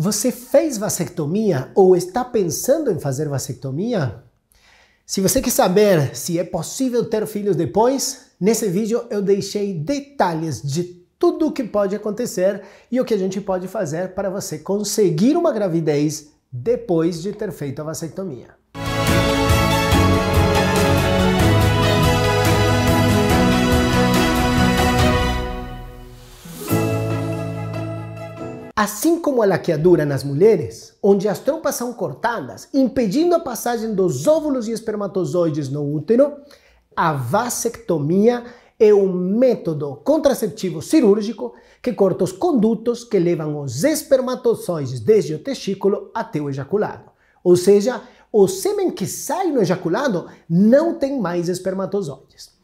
Você fez vasectomia ou está pensando em fazer vasectomia? Se você quer saber se é possível ter filhos depois, nesse vídeo eu deixei detalhes de tudo o que pode acontecer e o que a gente pode fazer para você conseguir uma gravidez depois de ter feito a vasectomia. assim como a laqueadura nas mulheres, onde as trompas são cortadas, impedindo a passagem dos óvulos e espermatozoides no útero, a vasectomia é um método contraceptivo cirúrgico que corta os condutos que levam os espermatozoides desde o testículo até o ejaculado. Ou seja, o sêmen que sai no ejaculado não tem mais espermatozoides.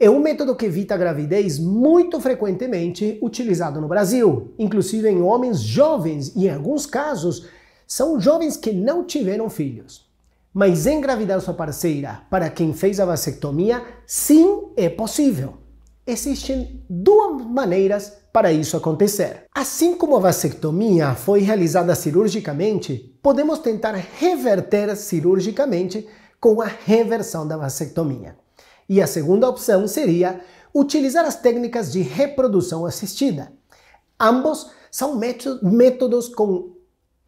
É um método que evita a gravidez muito frequentemente utilizado no Brasil, inclusive em homens jovens e, em alguns casos, são jovens que não tiveram filhos. Mas engravidar sua parceira para quem fez a vasectomia, sim, é possível. Existem duas maneiras para isso acontecer. Assim como a vasectomia foi realizada cirurgicamente, podemos tentar reverter cirurgicamente com a reversão da vasectomia. E a segunda opção seria utilizar as técnicas de reprodução assistida. Ambos são métodos com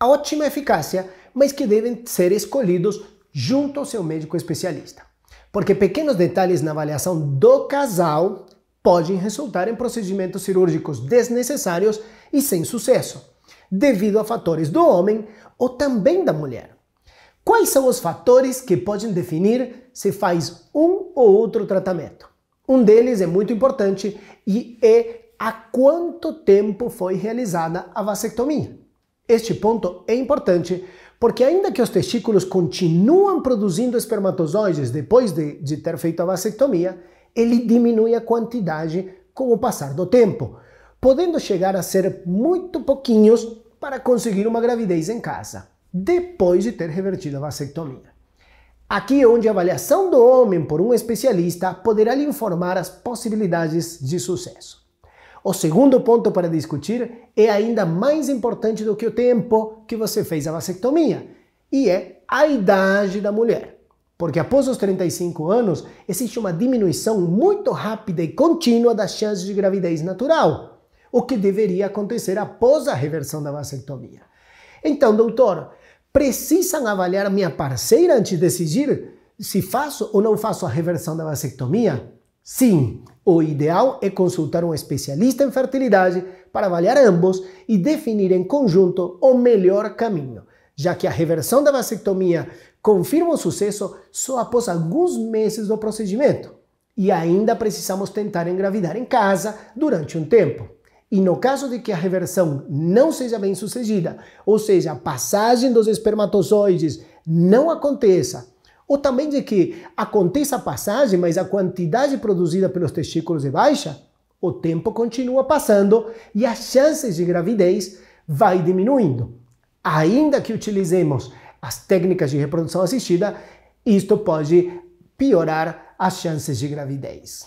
ótima eficácia, mas que devem ser escolhidos junto ao seu médico especialista, porque pequenos detalhes na avaliação do casal podem resultar em procedimentos cirúrgicos desnecessários e sem sucesso, devido a fatores do homem ou também da mulher. Quais são os fatores que podem definir se faz um ou outro tratamento? Um deles é muito importante e é há quanto tempo foi realizada a vasectomia. Este ponto é importante porque, ainda que os testículos continuam produzindo espermatozoides depois de, de ter feito a vasectomia, ele diminui a quantidade com o passar do tempo, podendo chegar a ser muito pouquinhos para conseguir uma gravidez em casa depois de ter revertido a vasectomia. Aqui é onde a avaliação do homem por um especialista poderá lhe informar as possibilidades de sucesso. O segundo ponto para discutir é ainda mais importante do que o tempo que você fez a vasectomia, e é a idade da mulher. Porque após os 35 anos, existe uma diminuição muito rápida e contínua das chances de gravidez natural, o que deveria acontecer após a reversão da vasectomia. Então, doutor, precisam avaliar a minha parceira antes de decidir se faço ou não faço a reversão da vasectomia? Sim, o ideal é consultar um especialista em fertilidade para avaliar ambos e definir em conjunto o melhor caminho, já que a reversão da vasectomia confirma o sucesso só após alguns meses do procedimento. E ainda precisamos tentar engravidar em casa durante um tempo. E no caso de que a reversão não seja bem sucedida, ou seja, a passagem dos espermatozoides não aconteça, ou também de que aconteça a passagem, mas a quantidade produzida pelos testículos é baixa, o tempo continua passando e as chances de gravidez vai diminuindo. Ainda que utilizemos as técnicas de reprodução assistida, isto pode piorar as chances de gravidez.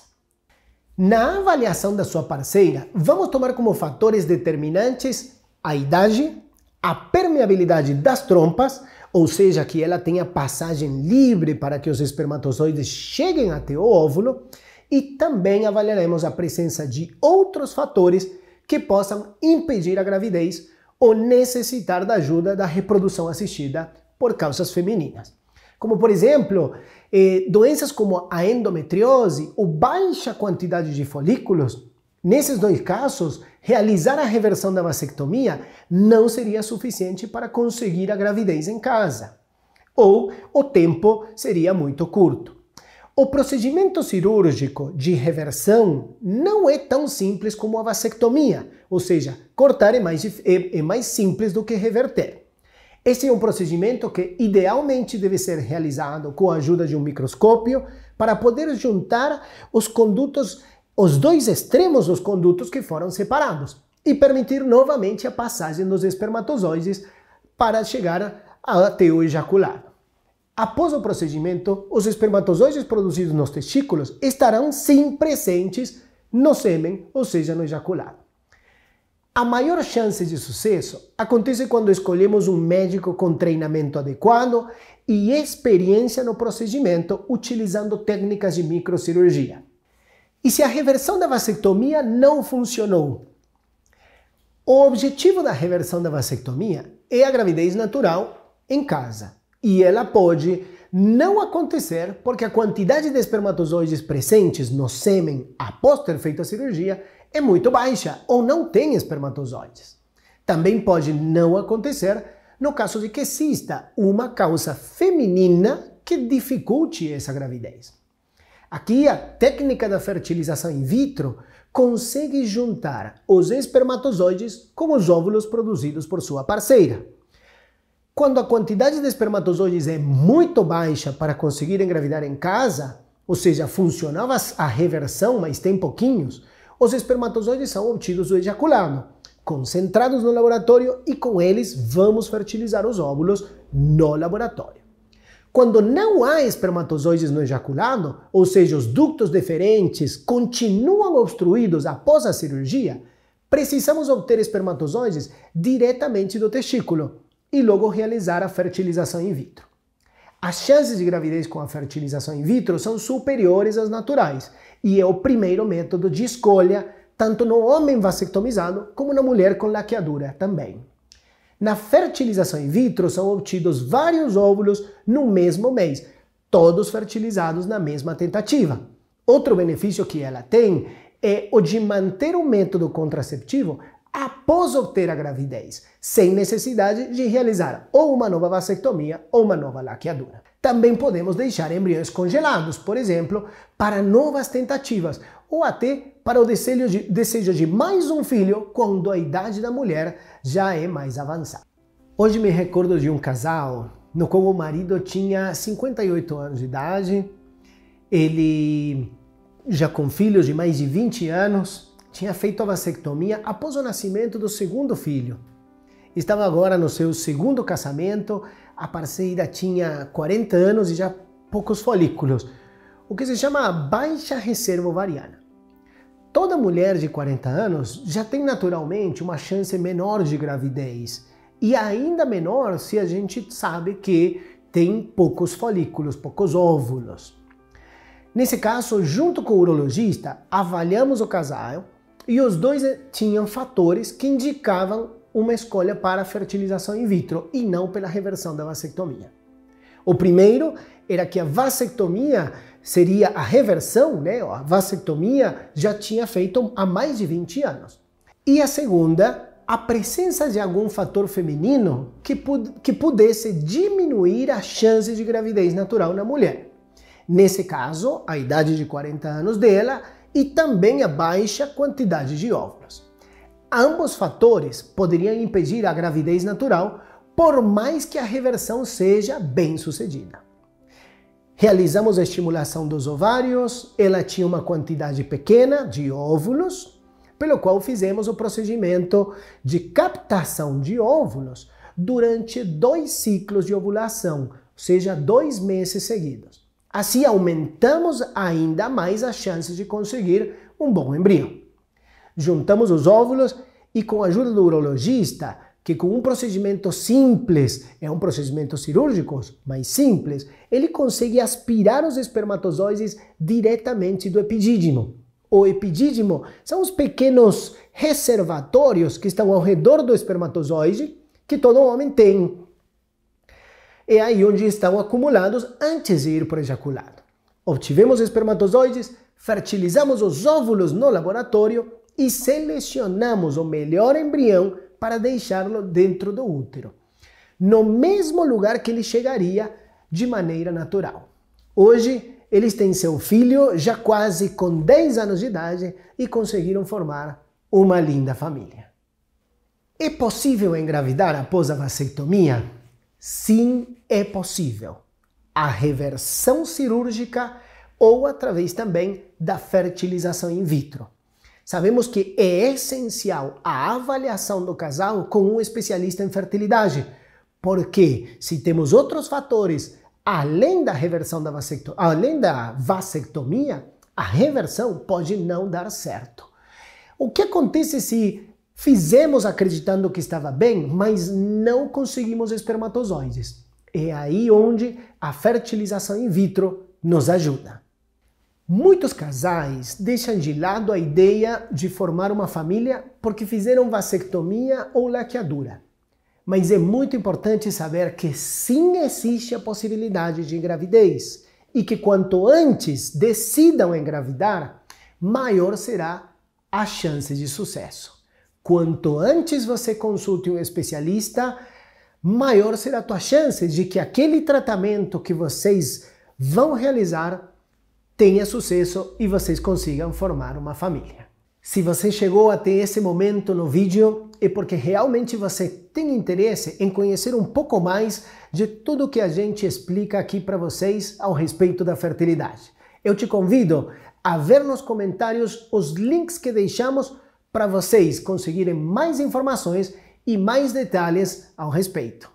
Na avaliação da sua parceira, vamos tomar como fatores determinantes a idade, a permeabilidade das trompas, ou seja, que ela tenha passagem livre para que os espermatozoides cheguem até o óvulo, e também avaliaremos a presença de outros fatores que possam impedir a gravidez ou necessitar da ajuda da reprodução assistida por causas femininas como por exemplo, eh, doenças como a endometriose ou baixa quantidade de folículos, nesses dois casos, realizar a reversão da vasectomia não seria suficiente para conseguir a gravidez em casa, ou o tempo seria muito curto. O procedimento cirúrgico de reversão não é tão simples como a vasectomia, ou seja, cortar é mais, é, é mais simples do que reverter. Esse é um procedimento que idealmente deve ser realizado com a ajuda de um microscópio para poder juntar os condutos, os dois extremos dos condutos que foram separados e permitir novamente a passagem dos espermatozoides para chegar até o ejaculado. Após o procedimento, os espermatozoides produzidos nos testículos estarão sim presentes no sêmen, ou seja, no ejaculado. A maior chance de sucesso acontece quando escolhemos um médico com treinamento adequado e experiência no procedimento utilizando técnicas de microcirurgia. E se a reversão da vasectomia não funcionou? O objetivo da reversão da vasectomia é a gravidez natural em casa e ela pode não acontecer porque a quantidade de espermatozoides presentes no sêmen após ter feito a cirurgia é muito baixa ou não tem espermatozoides. Também pode não acontecer no caso de que exista uma causa feminina que dificulte essa gravidez. Aqui, a técnica da fertilização in vitro consegue juntar os espermatozoides com os óvulos produzidos por sua parceira. Quando a quantidade de espermatozoides é muito baixa para conseguir engravidar em casa, ou seja, funcionava a reversão, mas tem pouquinhos, os espermatozoides são obtidos do ejaculado, concentrados no laboratório e com eles vamos fertilizar os óvulos no laboratório. Quando não há espermatozoides no ejaculado, ou seja, os ductos deferentes continuam obstruídos após a cirurgia, precisamos obter espermatozoides diretamente do testículo e logo realizar a fertilização in vitro. As chances de gravidez com a fertilização in vitro são superiores às naturais e é o primeiro método de escolha tanto no homem vasectomizado como na mulher com laqueadura também. Na fertilização in vitro são obtidos vários óvulos no mesmo mês, todos fertilizados na mesma tentativa. Outro benefício que ela tem é o de manter o método contraceptivo após obter a gravidez, sem necessidade de realizar ou uma nova vasectomia ou uma nova laqueadura. Também podemos deixar embriões congelados, por exemplo, para novas tentativas ou até para o desejo de, desejo de mais um filho quando a idade da mulher já é mais avançada. Hoje me recordo de um casal no qual o marido tinha 58 anos de idade, ele já com filhos de mais de 20 anos, tinha feito a vasectomia após o nascimento do segundo filho. Estava agora no seu segundo casamento, a parceira tinha 40 anos e já poucos folículos, o que se chama baixa reserva ovariana. Toda mulher de 40 anos já tem naturalmente uma chance menor de gravidez e ainda menor se a gente sabe que tem poucos folículos, poucos óvulos. Nesse caso, junto com o urologista, avaliamos o casal e os dois eh, tinham fatores que indicavam uma escolha para a fertilização in vitro e não pela reversão da vasectomia. O primeiro era que a vasectomia seria a reversão, né? A vasectomia já tinha feito há mais de 20 anos. E a segunda, a presença de algum fator feminino que, pud que pudesse diminuir a chance de gravidez natural na mulher. Nesse caso, a idade de 40 anos dela e também a baixa quantidade de óvulos. Ambos fatores poderiam impedir a gravidez natural, por mais que a reversão seja bem sucedida. Realizamos a estimulação dos ovários, ela tinha uma quantidade pequena de óvulos, pelo qual fizemos o procedimento de captação de óvulos durante dois ciclos de ovulação, ou seja, dois meses seguidos. Assim aumentamos ainda mais as chances de conseguir um bom embrião. Juntamos os óvulos e com a ajuda do urologista, que com um procedimento simples, é um procedimento cirúrgico, mas simples, ele consegue aspirar os espermatozoides diretamente do epidídimo. O epidídimo são os pequenos reservatórios que estão ao redor do espermatozoide que todo homem tem é aí onde estão acumulados antes de ir para o ejaculado. Obtivemos espermatozoides, fertilizamos os óvulos no laboratório e selecionamos o melhor embrião para deixá-lo dentro do útero, no mesmo lugar que ele chegaria de maneira natural. Hoje, eles têm seu filho já quase com 10 anos de idade e conseguiram formar uma linda família. É possível engravidar após a vasectomia? Sim, é possível. A reversão cirúrgica ou através também da fertilização in vitro. Sabemos que é essencial a avaliação do casal com um especialista em fertilidade, porque se temos outros fatores além da reversão da vasectomia, além da vasectomia, a reversão pode não dar certo. O que acontece se Fizemos acreditando que estava bem, mas não conseguimos espermatozoides. É aí onde a fertilização in vitro nos ajuda. Muitos casais deixam de lado a ideia de formar uma família porque fizeram vasectomia ou laqueadura. Mas é muito importante saber que sim existe a possibilidade de gravidez e que quanto antes decidam engravidar, maior será a chance de sucesso. Quanto antes você consulte um especialista, maior será a tua chance de que aquele tratamento que vocês vão realizar tenha sucesso e vocês consigam formar uma família. Se você chegou até esse momento no vídeo, é porque realmente você tem interesse em conhecer um pouco mais de tudo que a gente explica aqui para vocês ao respeito da fertilidade. Eu te convido a ver nos comentários os links que deixamos para vocês conseguirem mais informações e mais detalhes ao respeito.